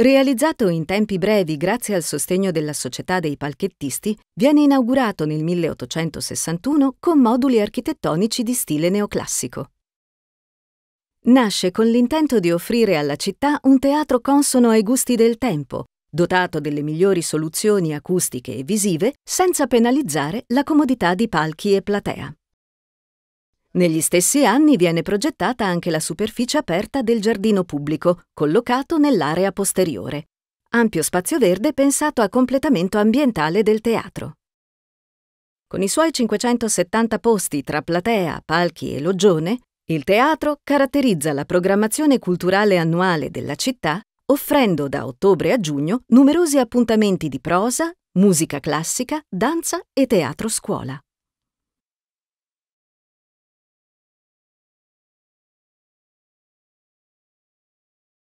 Realizzato in tempi brevi grazie al sostegno della Società dei Palchettisti, viene inaugurato nel 1861 con moduli architettonici di stile neoclassico. Nasce con l'intento di offrire alla città un teatro consono ai gusti del tempo, dotato delle migliori soluzioni acustiche e visive, senza penalizzare la comodità di palchi e platea. Negli stessi anni viene progettata anche la superficie aperta del giardino pubblico, collocato nell'area posteriore. Ampio spazio verde pensato a completamento ambientale del teatro. Con i suoi 570 posti tra platea, palchi e loggione, il teatro caratterizza la programmazione culturale annuale della città, offrendo da ottobre a giugno numerosi appuntamenti di prosa, musica classica, danza e teatro scuola.